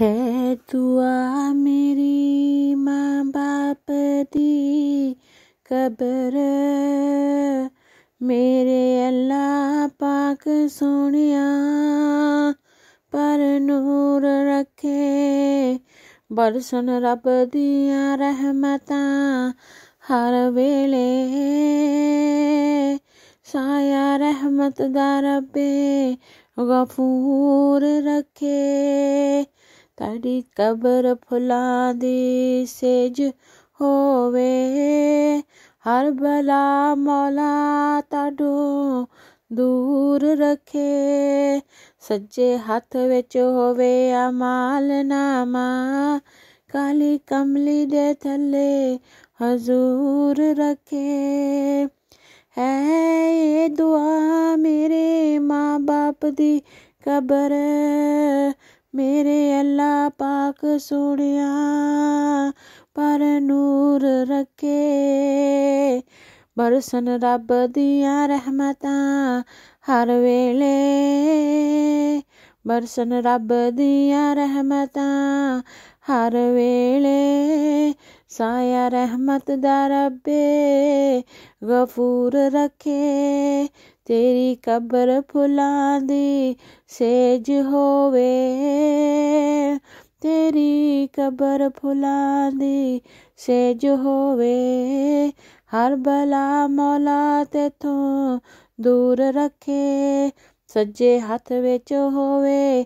ਹੈ ਦੁਆ ਮੇਰੀ ਮਾਂ ਬਾਪ ਦੀ ਕਬਰ ਮੇਰੇ ਅੱਲਾ ਪਾਕ ਸੋਹਣਿਆ ਪਰ ਨੂਰ ਰੱਖੇ ਬਰਸਨ ਰੱਬ ਦੀਆਂ ਰਹਿਮਤਾਂ ਹਰ ਵੇਲੇ ਸਾਇਆ ਰਹਿਮਤ ਦਾ ਰੱਬੇ ਗਫੂਰ ਰੱਖੇ ਤੜੀ ਕਬਰ ਫੁਲਾਂ ਦੀ ਸੇਜ ਹੋਵੇ ਹਰ ਬਲਾ ਮੌਲਾ ਤਾਡੂ ਦੂਰ ਰਖੇ ਸੱਜੇ ਹੱਥ ਵਿੱਚ ਹੋਵੇ ਅਮਾਲ ਨਾਮਾ ਕਾਲੀ ਕਮਲੀ ਦੇ ਥੱਲੇ ਹਜ਼ੂਰ ਰਖੇ ਹੈ ਇਹ ਦੁਆ ਮੇਰੇ ਮਾਂ ਬਾਪ ਦੀ ਕਬਰ ਮੇਰੇ ਅੱਲਾ ਪਾਕ ਸੋਹਣਿਆ ਪਰ ਨੂਰ ਰੱਖੇ ਬਰਸਨ ਰੱਬ ਦੀਆਂ ਰਹਿਮਤਾਂ ਹਰ ਵੇਲੇ ਬਰਸਨ ਰੱਬ ਦੀਆਂ ਰਹਿਮਤਾਂ ਹਰ ਵੇਲੇ ਸਾਇਆ ਰਹਿਮਤ ਦਾ ਰੱਬੇ ਗਫੂਰ ਰੱਖੇ ਤੇਰੀ ਕਬਰ ਫੁਲਾਂ ਦੀ ਸੇਜ ਹੋਵੇ ਤੇਰੀ ਕਬਰ ਫੁਲਾਂ ਦੀ ਸੇਜ ਹੋਵੇ ਹਰ ਬਲਾ ਮੌਲਾ ਤੇ ਤੂੰ ਦੂਰ ਰੱਖੇ ਸੱਜੇ ਹੱਥ ਵਿੱਚ ਹੋਵੇ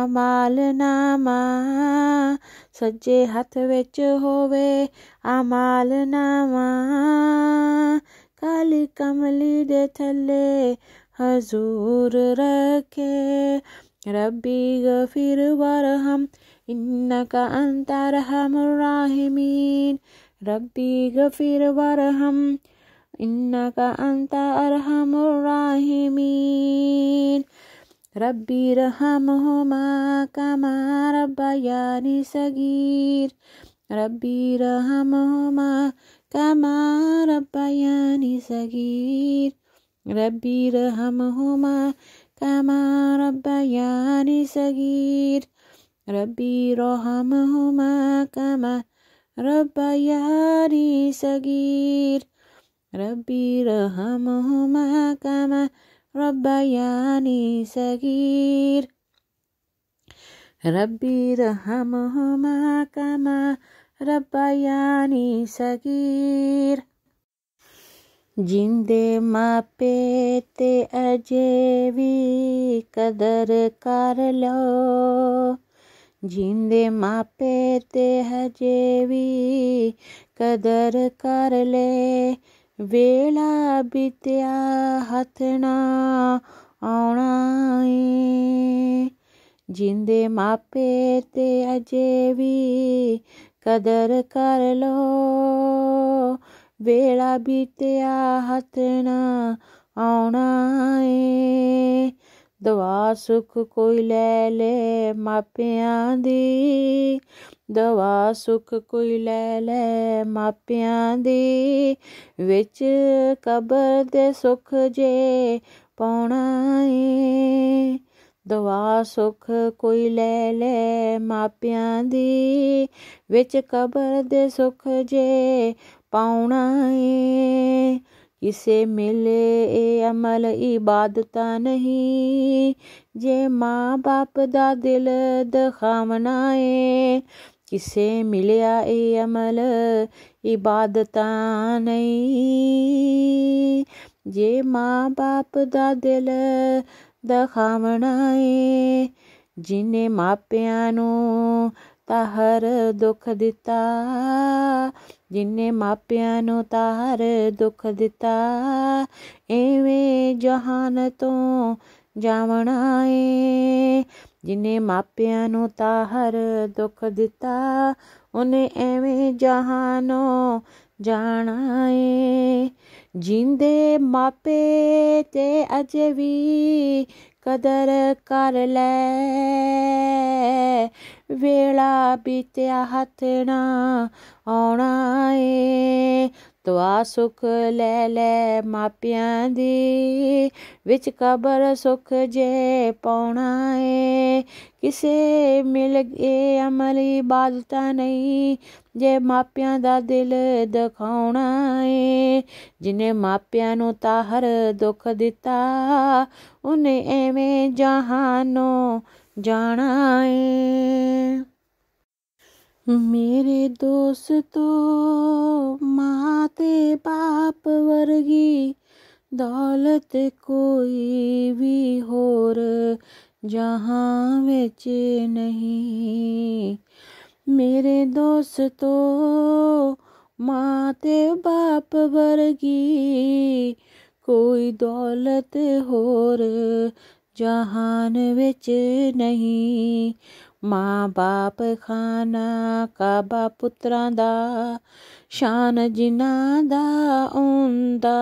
ਆਮਾਲ ਨਾਮਾ ਸੱਜੇ ਹੱਥ ਵਿੱਚ ਹੋਵੇ ਆਮਾਲ ਨਾਮਾ काली कमली दे थल्ले हजूर रखे रब्बी गफिर वरहम إنك أنت أرحم الراحمين ربي غفر وارحم إنك أنت أرحم الراحمين ربي رحمهما كما ربياني صغير ربي رحمهما كما ربياني صغير ربي ارحمهما كما ربياني صغير ربي ارحمهما كما ربياني صغير ربي ارحمهما كما ربياني صغير ربي ارحمهما كما ربياني ਸਗੀਰ ਜਿੰਦੇ ਮਾਪੇ ਤੇ ਅਜੇ ਵੀ ਕਦਰ ਕਰ ਲੋ ਜਿੰਦੇ ਮਾਪੇ ਤੇ ਹਜੇ ਵੀ ਕਦਰ ਕਰ ਲੈ ਵੇਲਾ ਬਿਤਿਆ ਹੱਥ ਨਾ ਆਉਣਾ ਏ ਜਿੰਦੇ ਮਾਪੇ ਤੇ ਅਜੇ ਵੀ ਕਦਰ ਕਰ ਲੋ ਵੇਲਾ ਬੀਤਿਆ ਹੱਥ ਨਾ ਆਉਣਾ ਏ ਦਵਾ ਸੁਖ ਕੋਈ ਲੈ ਲੈ ਮਾਪਿਆਂ ਦੀ ਦਵਾ ਸੁਖ ਕੋਈ ਲੈ ਲੈ ਮਾਪਿਆਂ ਦੀ ਵਿੱਚ ਕਬਰ ਦੇ ਸੁਖ ਜੇ ਪਾਉਣਾ ਏ ਦਵਾ ਸੁਖ ਕੋਈ ਲੈ ਲੈ ਮਾਪਿਆਂ ਦੀ ਵਿੱਚ ਕਬਰ ਦੇ ਸੁਖ ਜੇ ਪਾਉਣਾ ਏ ਕਿਸੇ ਮਿਲੇ ਇਹ ਅਮਲ ਇਬਾਦਤਾਂ ਨਹੀਂ ਜੇ ਮਾਂ-ਬਾਪ ਦਾ ਦਿਲ ਦਿਖਾਵਣਾ ਏ ਕਿਸੇ ਮਿਲਿਆ ਇਹ ਅਮਲ ਇਬਾਦਤਾਂ ਨਹੀਂ ਜੇ ਮਾਂ-ਬਾਪ ਦਾ ਦਿਲ ਦਖਾਵਣਾ ਏ ਜਿਨੇ ਮਾਪਿਆਂ ਨੂੰ ਤਾਹਰ ਦੁੱਖ ਦਿੱਤਾ ਜਿਨੇ ਮਾਪਿਆਂ ਨੂੰ ਤਾਹਰ ਦੁੱਖ ਦਿੱਤਾ ਐਵੇਂ ਜਹਾਨ ਤੋਂ ਜਾਵਣਾ ਏ ਜਿਨੇ ਮਾਪਿਆਂ ਨੂੰ ਤਾਹਰ ਦੁੱਖ ਦਿੱਤਾ ਉਹਨੇ ਐਵੇਂ ਜਹਾਨੋਂ ਜਾਣਾ ਏ ਜਿੰਦੇ ਮਾਪੇ ਤੇ ਅਜੇ ਵੀ ਕਦਰ ਕਰ ਲੈ ਵੇਲਾ ਬੀਤਿਆ ਹੱਥ ਨਾ ਆਉਣਾ ਏ ਤਵਾ ਸੁਖ ਲੈ ਲੈ ਮਾਪਿਆਂ ਦੀ ਵਿੱਚ ਕਬਰ ਸੁਖ ਜੇ ਪਾਉਣਾ ਏ ਕਿਸੇ ਮਿਲ ਗਏ ਅਮਲੀ ਬਾਦਤਾ ਨਹੀਂ ਜੇ ਮਾਪਿਆਂ ਦਾ ਦਿਲ ਦਿਖਾਉਣਾ ਏ ਜਿਨੇ ਮਾਪਿਆਂ ਨੂੰ ਤਾਹਰ ਦੁੱਖ ਦਿੱਤਾ ਉਹਨੇ ਐਵੇਂ ਜਹਾਨੋਂ ਜਾਣਾ ਏ मेरे दोस्तों माते बाप वर्गी दौलत कोई भी होर जहाँ बेचे नहीं मेरे दोस्तों माते बाप वर्गी कोई दौलत होर जहान बेच नहीं ਮਾਂ ਬਾਪ ਖਾਨਾ ਕਾਬਾ ਪੁੱਤਰਾਂ ਦਾ ਸ਼ਾਨ ਜਿਨ੍ਹਾਂ ਦਾ ਹੁੰਦਾ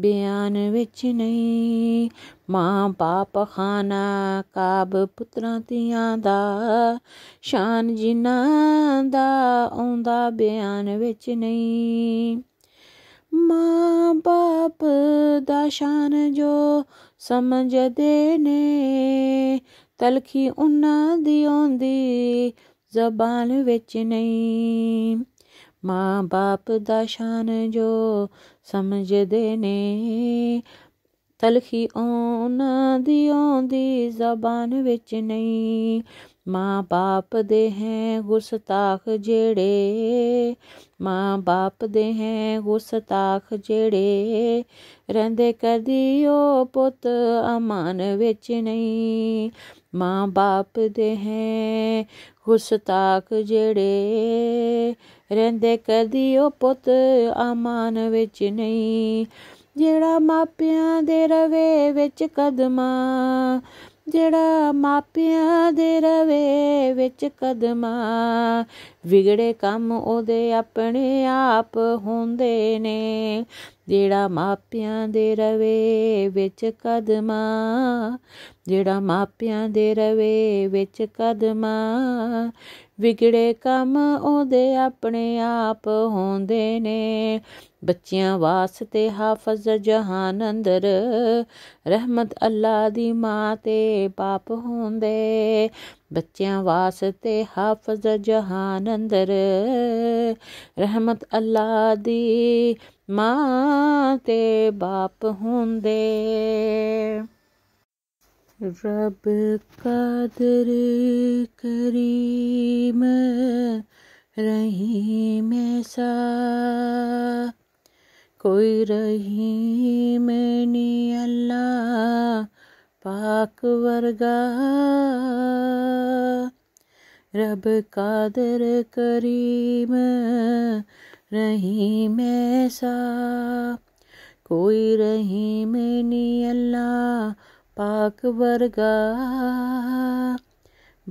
ਬਿਆਨ ਵਿੱਚ ਨਹੀਂ ਮਾਂ ਬਾਪ ਖਾਨਾ ਕਾਬ ਪੁੱਤਰਾਂ ਤੀਆਂ ਦਾ ਸ਼ਾਨ ਜਿਨ੍ਹਾਂ ਦਾ ਆਉਂਦਾ ਬਿਆਨ ਵਿੱਚ ਨਹੀਂ ਮਾਂ ਬਾਪ ਦਾ ਸ਼ਾਨ ਜੋ ਸਮਝਦੇ ਨੇ ਤਲਖੀ ਉਹਨਾਂ ਦੀ ਆਉਂਦੀ ਜ਼ਬਾਨ ਵਿੱਚ ਨਹੀਂ ਮਾਂ ਬਾਪ ਦਾ ਸ਼ਾਨ ਜੋ ਸਮਝਦੇ ਨੇ ਤਲਖੀ ਉਹਨਾਂ ਦੀ ਆਉਂਦੀ ਜ਼ਬਾਨ ਵਿੱਚ ਨਹੀਂ ਮਾਂ ਬਾਪ ਦੇ ਹੈ ਗੁਸਤਾਖ ਜਿਹੜੇ ਮਾਂ ਬਾਪ ਦੇ ਹੈ ਗੁਸਤਾਖ ਜਿਹੜੇ ਰਹਿੰਦੇ ਕਦੀ ਉਹ ਪੁੱਤ ਅਮਾਨ ਵਿੱਚ ਨਹੀਂ ਮਾਂ ਬਾਪ ਦੇ ਹੈ ਗੁਸਤਾਖ ਜਿਹੜੇ ਰਹਿੰਦੇ ਕਦੀ ਉਹ ਪੁੱਤ ਅਮਾਨ ਵਿੱਚ ਨਹੀਂ ਜਿਹੜਾ ਮਾਪਿਆਂ ਦੇ ਰਵੇ ਵਿੱਚ ਕਦਮਾਂ ਜਿਹੜਾ ਮਾਪਿਆਂ ਦੇ ਰਵੇ ਵਿੱਚ ਕਦਮਾਂ ਵਿਗੜੇ ਕੰਮ ਉਹਦੇ ਆਪਣੇ ਆਪ ਹੁੰਦੇ ਨੇ ਜਿਹੜਾ ਮਾਪਿਆਂ ਦੇ ਰਵੇ ਵਿੱਚ ਕਦਮਾ ਜਿਹੜਾ ਮਾਪਿਆਂ ਦੇ ਰਵੇ ਵਿੱਚ ਕਦਮਾ ਵਿਗੜੇ ਕੰਮ ਉਹਦੇ ਆਪਣੇ ਆਪ ਹੁੰਦੇ ਨੇ ਬੱਚਿਆਂ ਵਾਸਤੇ ਹਾਫਜ਼ ਜਹਾਨ ਅੰਦਰ ਰਹਿਮਤ ਅੱਲਾ ਦੀ ਮਾਂ ਤੇ ਹੁੰਦੇ बच्चें वास्ते हाफज जहान अंदर रहमत अल्लाह दी मां ते बाप होंदे रब कदर करीम रहीम सा कोई रहीम नहीं अल्लाह ਪਾਕ ਵਰਗਾ रब कादर करीम रहीम ऐसा कोई रहीम नी अल्लाह पाक वर्गा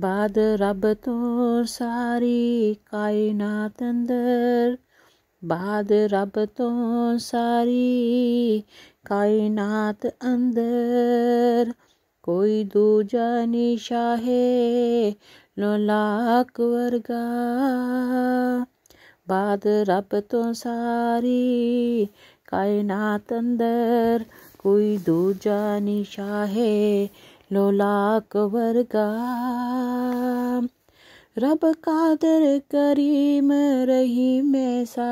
ਬਾਦ ਰੱਬ ਤੋਂ ਸਾਰੀ ਕਾਇਨਾਤ ਅੰਦਰ ਬਾਦ ਰੱਬ ਤੋਂ ਸਾਰੀ कायनात अंदर कोई दूजा निशा है नौलाक वर्गा बाद रब तो सारी कायनात अंदर कोई दूजा निशा है लोलाक वर्गा रब कादर करीम रही मैसा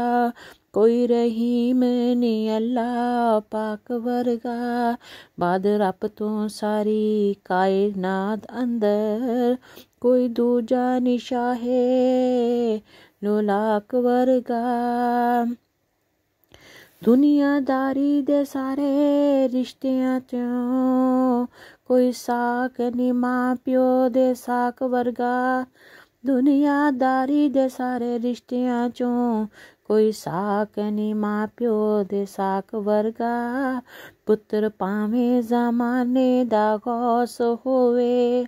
कोई रहीम नी अल्लाह पाक वर्गा बाद रब तो सारी कायनात अंदर कोई दूजा निशा है लोलाक वर्गा दुनियादारी दे सारे रिश्तियां चों कोई साक नी मां प्यो दे साक वर्गा दुनियादारी दे सारे रिश्तियां चों ਕੋਈ ਸਾਕ ਨਹੀਂ ਪਿਓ ਦੇ ਸਾਕ ਵਰਗਾ ਪੁੱਤਰ ਪਾਵੇਂ ਜ਼ਮਾਨੇ ਦਾ ਗੌਸ ਹੋਵੇ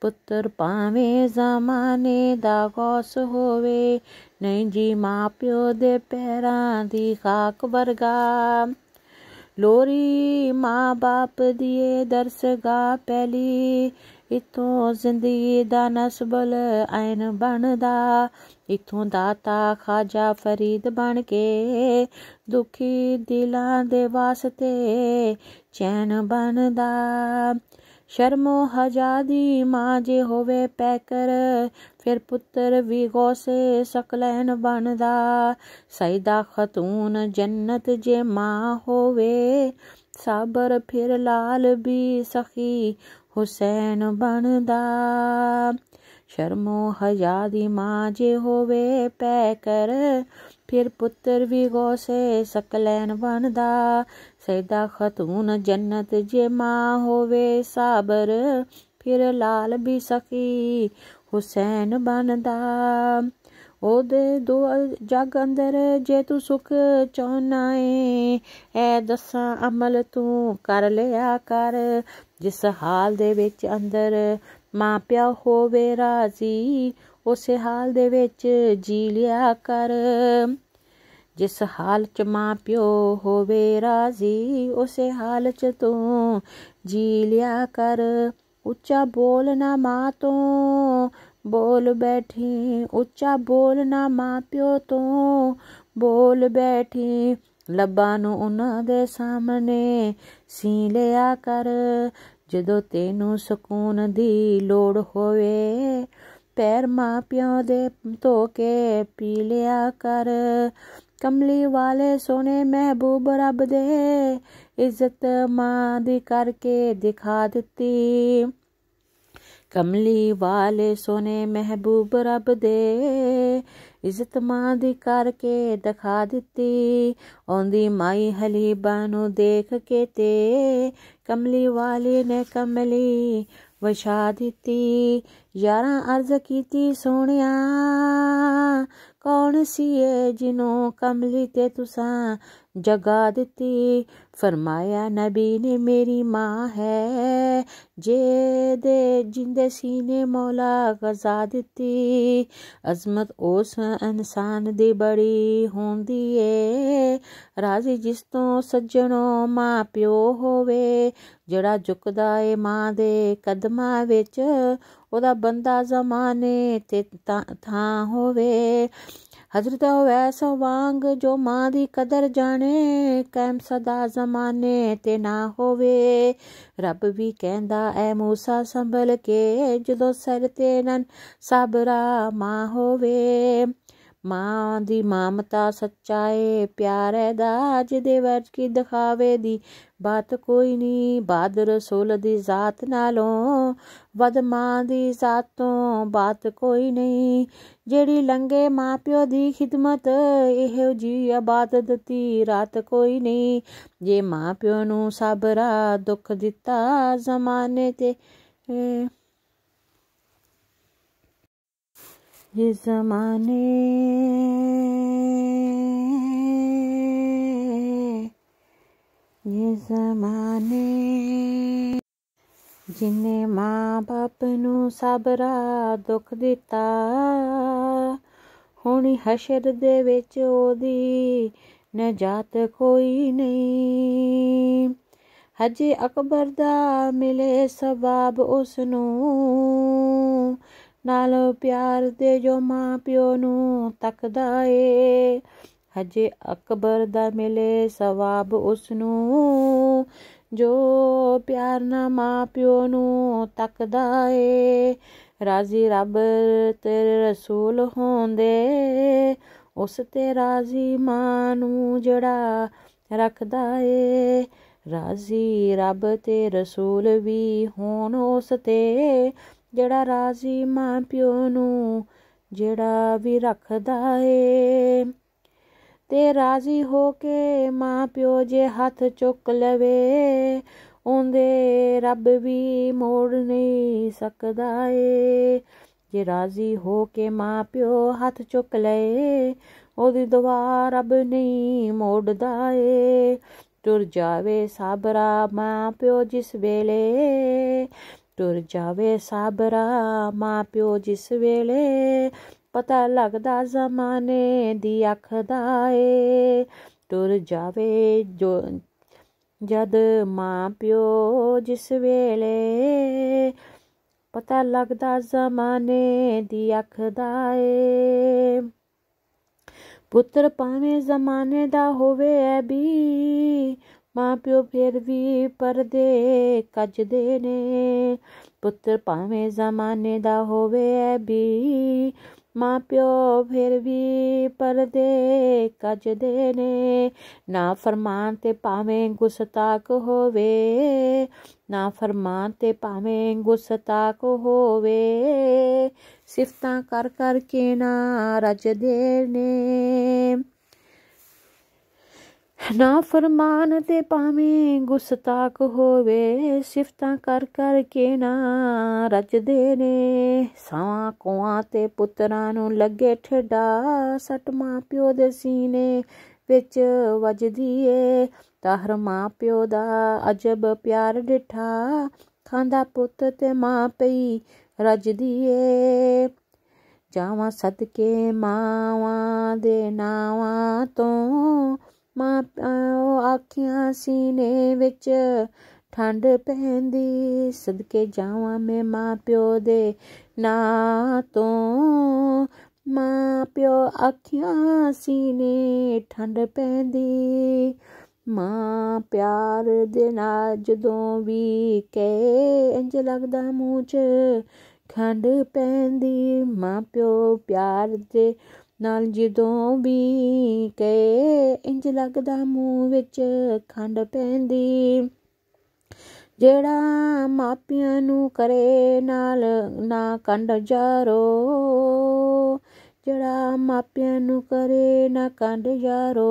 ਪੁੱਤਰ ਪਾਵੇਂ ਜ਼ਮਾਨੇ ਦਾ ਗੌਸ ਹੋਵੇ ਨਹੀਂ ਜੀ ਮਾਪਿਓ ਦੇ ਪੈਰਾਂ ਦੀ ਖਾਕ ਵਰਗਾ ਲੋਰੀ ਮਾਂ ਬਾਪ ਦੀਏ ਦਰਸਗਾ ਪਹਿਲੀ ਇਤੋਂ ਜ਼ਿੰਦਗੀ ਦਾ ਨਸਬਲ ਐਨ ਬਣਦਾ ਇਥੋਂ ਦਾਤਾ ਖਾਜਾ ਫਰੀਦ ਬਣ ਕੇ ਦੁਖੀ ਦਿਲਾਂ ਦੇ ਵਾਸਤੇ ਚੈਨ ਬਣਦਾ ਸ਼ਰਮੋ ਹਜਾਦੀ ਮਾਂ ਜੇ ਹੋਵੇ ਪੈਕਰ ਫਿਰ ਪੁੱਤਰ ਵੀ ਗੋਸੇ ਸਕਲੈਨ ਬਣਦਾ ਸੈਦਾ ਖਤੂਨ ਜੰਨਤ ਜੇ ਮਾਂ ਹੋਵੇ ਸਾਬਰ ਫਿਰ ਲਾਲ ਵੀ ਸਖੀ ਹੁਸੈਨ ਬਣਦਾ ਸ਼ਰਮੋ ਹਯਾ ਦੀ ਮਾਂ ਜੇ ਹੋਵੇ ਪੈ ਕਰ ਫਿਰ ਪੁੱਤਰ ਵੀ ਗੋਸੇ ਸਕਲੈਨ ਬਣਦਾ ਸੈਦਾ ਖਤੂਨ ਜੰਨਤ ਜੇ ਮਾਂ ਹੋਵੇ ਸਾਬਰ ਫਿਰ ਲਾਲ ਵੀ ਸਕੀ ਹੁਸੈਨ ਬਣਦਾ ਉਹਦੇ ਦੋ ਜਗ ਅੰਦਰ ਜੇ ਤੂੰ ਸੁਖ ਚਾਹਨਾ ਏ ਐ ਦਸਾ ਅਮਲ ਤੂੰ ਕਰ ਲਿਆ ਕਰ ਜਿਸ ਹਾਲ ਦੇ ਵਿੱਚ ਅੰਦਰ ਮਾਂ ਪਿਆ ਹੋਵੇ ਰਾਜ਼ੀ ਉਸੇ ਹਾਲ ਦੇ ਵਿੱਚ ਜੀ ਲਿਆ ਕਰ ਜਿਸ ਹਾਲ ਚ ਮਾਂ ਪਿਓ ਹੋਵੇ ਰਾਜ਼ੀ ਉਸੇ ਹਾਲ ਚ ਤੂੰ ਜੀ ਲਿਆ ਕਰ ਉੱਚਾ ਬੋਲ ਨਾ ਮਾਂ ਤੋਂ ਬੋਲ ਬੈਠੀ ਉੱਚਾ ਬੋਲ ਨਾ ਮਾਂ ਪਿਓ ਤੋਂ ਬੋਲ ਬੈਠੀ ਲੱਭਾਂ ਨੂੰ ਉਹਨਾਂ ਦੇ ਸਾਹਮਣੇ ਸੀ ਲਿਆ ਕਰ ਜਦੋਂ ਤੈਨੂੰ ਸਕੂਨ ਦੀ ਲੋੜ ਹੋਵੇ ਪੈਰ ਮਾਂ ਪਿਓ ਦੇ ਧੋ ਕੇ ਪੀ ਲਿਆ ਕਰ ਕਮਲੀ ਵਾਲੇ ਸੋਨੇ ਮਹਿਬੂਬ ਰੱਬ ਦੇ ਇੱਜ਼ਤ ਮਾਂ ਦੀ ਕਰਕੇ ਦਿਖਾ ਦਿੱਤੀ ਕਮਲੀ ਵਾਲੇ ਸੋਨੇ ਮਹਿਬੂਬ ਰੱਬ ਦੇ ਇੱਜ਼ਤ ਮਾਂ ਦੀ ਕਰਕੇ ਦਿਖਾ ਦਿੱਤੀ ਆਉਂਦੀ ਮਾਈ ਹਲੀਬਾ ਨੂੰ ਦੇਖ ਕੇ ਤੇ ਕਮਲੀ ਵਾਲੇ ਨੇ ਕਮਲੀ ਵਛਾ ਦਿੱਤੀ ਯਾਰਾਂ ਅਰਜ਼ ਕੀਤੀ ਸੋਹਣਿਆ ਕੌਣ ਸੀ ਏ ਜਿਨੂੰ ਕਮਲੀ ਤੇ ਤੁਸਾਂ ਜਗਾ ਦਿੱਤੀ ਫਰਮਾਇਆ ਨਬੀ ਨੇ ਮੇਰੀ ਮਾਂ ਹੈ ਜੇ ਦੇ ਜਿੰਦੇ ਸੀਨੇ ਮੌਲਾ ਗਜ਼ਾ ਦਿੱਤੀ ਅਜ਼ਮਤ ਉਸ ਇਨਸਾਨ ਦੀ ਬੜੀ ਹੁੰਦੀ ਏ ਰਾਜ਼ੀ ਜਿਸ ਤੋਂ ਸੱਜਣੋ ਮਾਂ ਪਿਓ ਹੋਵੇ ਜਿਹੜਾ ਝੁਕਦਾ ਏ ਮਾਂ ਦੇ ਕਦਮਾਂ ਵਿੱਚ ਉਹਦਾ ਬੰਦਾ ਜ਼ਮਾਨੇ ਤੇ ਥਾਂ ਹੋਵੇ ਹਜ਼ਰਤ ਵੈਸ ਵਾਂਗ ਜੋ ਮਾਂ ਦੀ ਕਦਰ ਜਾਣੇ ਕੈਮ ਸਦਾ ਜ਼ਮਾਨੇ ਤੇ ਨਾ ਹੋਵੇ ਰੱਬ ਵੀ ਕਹਿੰਦਾ ਐ موسی ਸੰਭਲ ਕੇ ਜਦੋਂ ਸਰ ਤੇ ਨਨ ਸਬਰਾ ਮਾਂ ਹੋਵੇ ਮਾਂ ਦੀ ਮਾਮਤਾ ਸੱਚਾਏ ਪਿਆਰੇ ਦਾ ਅਜ ਦੇ ਵਰਜ ਕੀ ਦਿਖਾਵੇ ਦੀ ਬਾਤ ਕੋਈ ਨਹੀਂ ਬਾਦ ਰਸੂਲ ਦੀ ਜ਼ਾਤ ਨਾਲੋਂ ਵਦ ਮਾਂ ਦੀ ਜ਼ਾਤ ਤੋਂ ਬਾਤ ਕੋਈ ਨਹੀਂ ਜਿਹੜੀ ਲੰਗੇ ਮਾਂ ਪਿਓ ਦੀ ਖਿਦਮਤ ਇਹੋ ਜੀ ਆਬਾਦਤ ਦੀ ਰਾਤ ਕੋਈ ਨਹੀਂ ਜੇ ਮਾਂ ਪਿਓ ਨੂੰ ਸਬਰਾ ਦੁੱਖ ਦਿੱਤਾ ਜ਼ਮਾਨੇ ਤੇ ये जमाने ये जमाने ਜਿਨੇ ਮਾਂ ਬਾਪ ਨੂੰ ਸਬਰਾ ਦੁੱਖ ਦਿੱਤਾ ਹੁਣੀ ਹਸ਼ਰ ਦੇ ਵਿੱਚ ਉਹਦੀ ਨਜਾਤ ਕੋਈ ਨਹੀਂ ਹਜੇ ਅਕਬਰ ਦਾ ਮਿਲੇ ਸਬਾਬ ਉਸ ਨੂੰ ਨਾਲ ਪਿਆਰ ਦੇ ਜੋ ਮਾਂ ਪਿਓ ਨੂੰ ਤੱਕਦਾ ਏ ਹਜੇ ਅਕਬਰ ਦਾ ਮਿਲੇ ਸਵਾਬ ਉਸ ਨੂੰ ਜੋ ਪਿਆਰ ਨਾ ਮਾਂ ਪਿਓ ਨੂੰ ਤੱਕਦਾ ਏ ਰਾਜ਼ੀ ਰੱਬ ਤੇਰੇ ਰਸੂਲ ਹੋਂਦੇ ਉਸ ਤੇ ਰਾਜ਼ੀ ਮਾਂ ਨੂੰ ਜੜਾ ਰੱਖਦਾ ਏ ਰਾਜ਼ੀ ਰੱਬ ਤੇ ਰਸੂਲ ਵੀ ਹੋਣ ਉਸ ਤੇ ਜਿਹੜਾ ਰਾਜ਼ੀ ਮਾਂ ਪਿਓ ਨੂੰ ਜਿਹੜਾ ਵੀ ਰੱਖਦਾ ਏ ਤੇ ਰਾਜ਼ੀ ਹੋ ਕੇ ਮਾਂ ਪਿਓ ਜੇ ਹੱਥ ਚੁੱਕ ਲਵੇ ਉਹਦੇ ਰੱਬ ਵੀ ਮੋੜ ਨਹੀਂ ਸਕਦਾ ਏ ਜੇ ਰਾਜ਼ੀ ਹੋ ਕੇ ਮਾਂ ਪਿਓ ਹੱਥ ਚੁੱਕ ਲਏ ਉਹਦੀ ਦੁਆ ਰੱਬ ਨਹੀਂ ਮੋੜਦਾ ਏ ਤੁਰ ਜਾਵੇ ਸਾਬਰਾ ਮਾਂ ਪਿਓ ਜਿਸ ਵੇਲੇ ਟੁਰ ਜਾਵੇ ਸਾਬਰਾ ਮਾ ਪਿਓ ਜਿਸ ਵੇਲੇ ਪਤਾ ਲੱਗਦਾ ਜ਼ਮਾਨੇ ਦੀ ਅੱਖ ਦਾ ਏ ਟੁਰ ਜਾਵੇ ਜੋ ਜਦ ਮਾ ਪਿਓ ਜਿਸ ਵੇਲੇ ਪਤਾ ਲੱਗਦਾ ਜ਼ਮਾਨੇ ਦੀ ਅੱਖ ਦਾ ਏ ਪੁੱਤਰ ਪਾਵੇਂ ਜ਼ਮਾਨੇ ਦਾ ਹੋਵੇ ਐ ਵੀ ਮਾਂ ਪਿਓ ਫੇਰ ਵੀ ਪਰਦੇ ਕੱਜਦੇ ਨੇ ਪੁੱਤਰ ਭਾਵੇਂ ਜ਼ਮਾਨੇ ਦਾ ਹੋਵੇ ਐ ਵੀ ਮਾਂ ਪਿਓ ਫੇਰ ਵੀ ਪਰਦੇ ਕੱਜਦੇ ਨੇ ਨਾ ਫਰਮਾਨ ਤੇ ਭਾਵੇਂ ਗੁਸਤਾਕ ਹੋਵੇ ਨਾ ਫਰਮਾਨ ਤੇ ਭਾਵੇਂ ਗੁਸਤਾਕ ਹੋਵੇ ਸਿਫਤਾਂ ਕਰ ਕਰ ਕੇ ਨਾ ਰਜਦੇ ਨੇ ਨਾ ਫਰਮਾਨ ਤੇ ਪਾਵੇਂ ਗੁਸਤਾਕ ਹੋਵੇ ਸਿਫਤਾਂ ਕਰ ਕਰ ਕੇ ਨਾ ਰਜਦੇ ਨੇ ਸਾਂ ਕੋਆਂ ਤੇ ਪੁੱਤਰਾਂ ਨੂੰ ਲੱਗੇ ਠੇਡਾ ਸੱਟ ਮਾਂ ਪਿਓ ਦੇ ਸੀਨੇ ਵਿੱਚ ਵੱਜਦੀ ਏ ਤਾਹਰ ਮਾਂ ਪਿਓ ਦਾ ਅਜਬ ਪਿਆਰ ਡਿਠਾ ਖਾਂਦਾ ਪੁੱਤ ਤੇ ਮਾਂ ਪਈ ਰਜਦੀ ਏ ਜਾਵਾਂ ਸਦਕੇ ਮਾਵਾਂ ਦੇ ਨਾਵਾਂ ਤੋਂ ਪਿਓ ਆਖਿਆ ਸੀਨੇ ਵਿੱਚ ਠੰਡ ਪੈਂਦੀ ਸਦਕੇ ਜਾਵਾਂ ਮੈਂ ਪਿਓ ਦੇ ਨਾ ਤੋਂ ਪਿਓ ਆਖਿਆ ਸੀਨੇ ਠੰਡ ਪੈਂਦੀ ਮਾਂ ਪਿਆਰ ਦੇ ਨਾਲ ਜਦੋਂ ਵੀ ਕਹੇ ਇੰਜ ਲੱਗਦਾ ਮੂੰਹ 'ਚ ਖੰਡ ਪੈਂਦੀ ਮਾਂ ਪਿਓ ਪਿਆਰ ਦੇ ਨਾਲ ਜਦੋਂ ਵੀ ਕਹੇ ਇੰਜ ਲੱਗਦਾ ਮੂੰਹ ਵਿੱਚ ਖੰਡ ਪੈਂਦੀ ਜਿਹੜਾ ਮਾਪਿਆਂ ਨੂੰ ਕਰੇ ਨਾਲ ਨਾ ਕੰਡ ਜਾਰੋ ਜਿਹੜਾ ਮਾਪਿਆਂ ਨੂੰ ਕਰੇ ਨਾ ਕੰਡ ਜਾਰੋ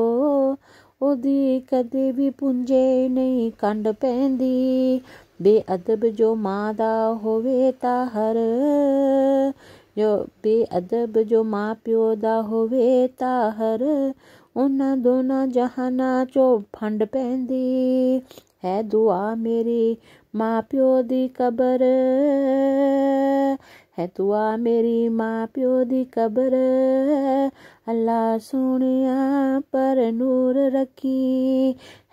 ਉਹਦੀ ਕਦੇ ਵੀ ਪੁੰਜੇ ਨਹੀਂ ਕੰਡ ਪੈਂਦੀ ਬੇਅਦਬ ਜੋ ਮਾਂ ਦਾ ਹੋਵੇ ਤਾਂ ਹਰ जो बेअदब जो माँ प्यो दा होवे ताहर ਉਹਨਾਂ ਦੋਨਾਂ ਜਹਾਨਾਂ ਚੋਂ ਫੰਡ ਪੈਂਦੀ ਹੈ ਦੁਆ ਮੇਰੀ ਮਾਂ ਪਿਓ ਦੀ ਕਬਰ ਹੈ ਦੁਆ ਮੇਰੀ ਮਾਂ ਪਿਓ ਦੀ ਕਬਰ ਅੱਲਾ ਸੋਹਣਿਆ ਪਰ ਨੂਰ ਰੱਖੀ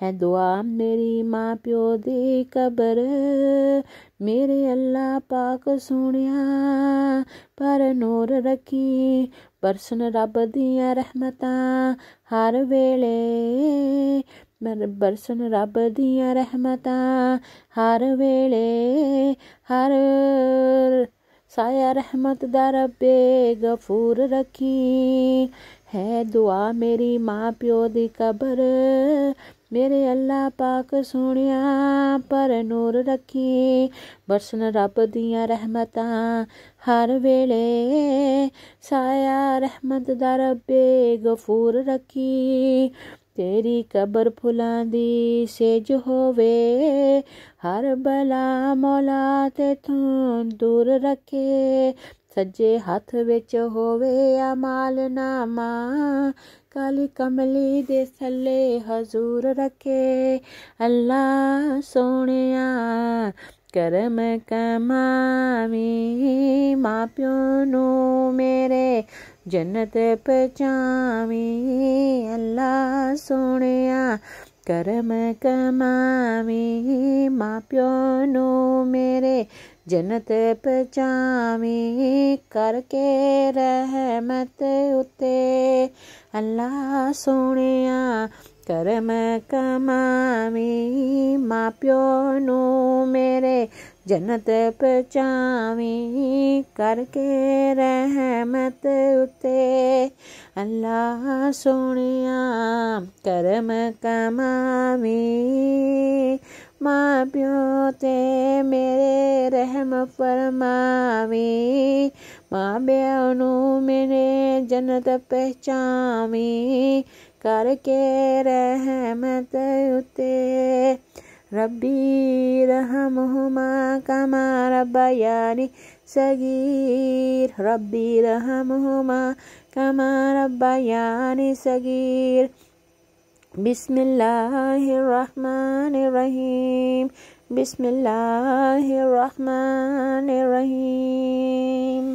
ਹੈ ਦੁਆ ਮੇਰੀ ਮਾਂ ਪਿਓ ਦੀ ਕਬਰ ਮੇਰੇ ਅੱਲਾ ਪਾਕ ਸੋਹਣਿਆ ਪਰ ਨੂਰ ਰੱਖੀ ਬਰਸਨ ਰੱਬ ਦੀਆਂ ਰਹਿਮਤਾਂ ਹਰ ਵੇਲੇ ਮਰ ਬਰਸਨ ਰੱਬ ਦੀਆਂ ਰਹਿਮਤਾਂ ਹਰ ਵੇਲੇ ਹਰ ਸਾਇਆ ਰਹਿਮਤ ਦਾ ਰੱਬੇ ਗਫੂਰ ਰਖੀ ਹੈ ਦੁਆ ਮੇਰੀ ਮਾਂ ਪਿਓ ਦੀ ਕਬਰ ਮੇਰੇ ਅੱਲਾ ਪਾਕ ਸੋਹਣਿਆ ਪਰ ਨੂਰ ਰੱਖੀ ਬਰਸਨ ਰੱਬ ਦੀਆਂ ਰਹਿਮਤਾਂ ਹਰ ਵੇਲੇ ਸਾਇਆ ਰਹਿਮਤ ਦਾ ਰੱਬੇ ਗਫੂਰ ਰੱਖੀ ਤੇਰੀ ਕਬਰ ਫੁਲਾਂ ਦੀ ਸੇਜ ਹੋਵੇ ਹਰ ਬਲਾ ਮੌਲਾ ਤੇ ਤੂੰ ਦੂਰ ਰੱਖੇ ਸੱਜੇ ਹੱਥ ਵਿੱਚ ਹੋਵੇ ਅਮਾਲ ਨਾਮਾ ਕਾਲੀ ਕਮਲੀ ਦੇ ਥੱਲੇ ਹਜ਼ੂਰ ਰੱਖੇ ਅੱਲਾ ਸੋਹਣਿਆ ਕਰਮ ਕਮਾਵੀ ਮਾਪਿਓ ਨੂੰ ਮੇਰੇ ਜੰਨਤ ਪਹੁੰਚਾਵੀ ਅੱਲਾ ਸੋਹਣਿਆ ਕਰਮ ਕਮਾਵੀ ਮਾਪਿਓ ਨੂੰ ਮੇਰੇ ਜਨਤ ਪਚਾਵੀ ਕਰਕੇ ਰਹਿਮਤ ਉਤੇ ਅੱਲਾ ਸੋਹਣਿਆ ਕਰਮ ਕਮਾਵੀ ਮਾਪਿਓ ਨੂੰ ਮੇਰੇ ਜਨਤ ਪਚਾਵੀ ਕਰਕੇ ਰਹਿਮਤ ਉਤੇ ਅੱਲਾ ਸੋਣਿਆ ਕਰਮ ਕਮਾਵੀ ਮਾਪਿਓ ਤੇ ਮੇਰੇ ਰਹਿਮ ਫਰਮਾਵੀ ਮਾਪਿਓ ਨੂੰ ਮੇਰੇ ਜਨਤ ਪਹਿਚਾਵੀ करके रहमत उते रबीर हम हुमा कमार बयानी सगीर रबीर हम हुमा कमार बयानी सगीर बिस्मिल्लाहिर्रहमानिर्रहीम बिस्मिल्लाहिर्रहमानिर्रहीम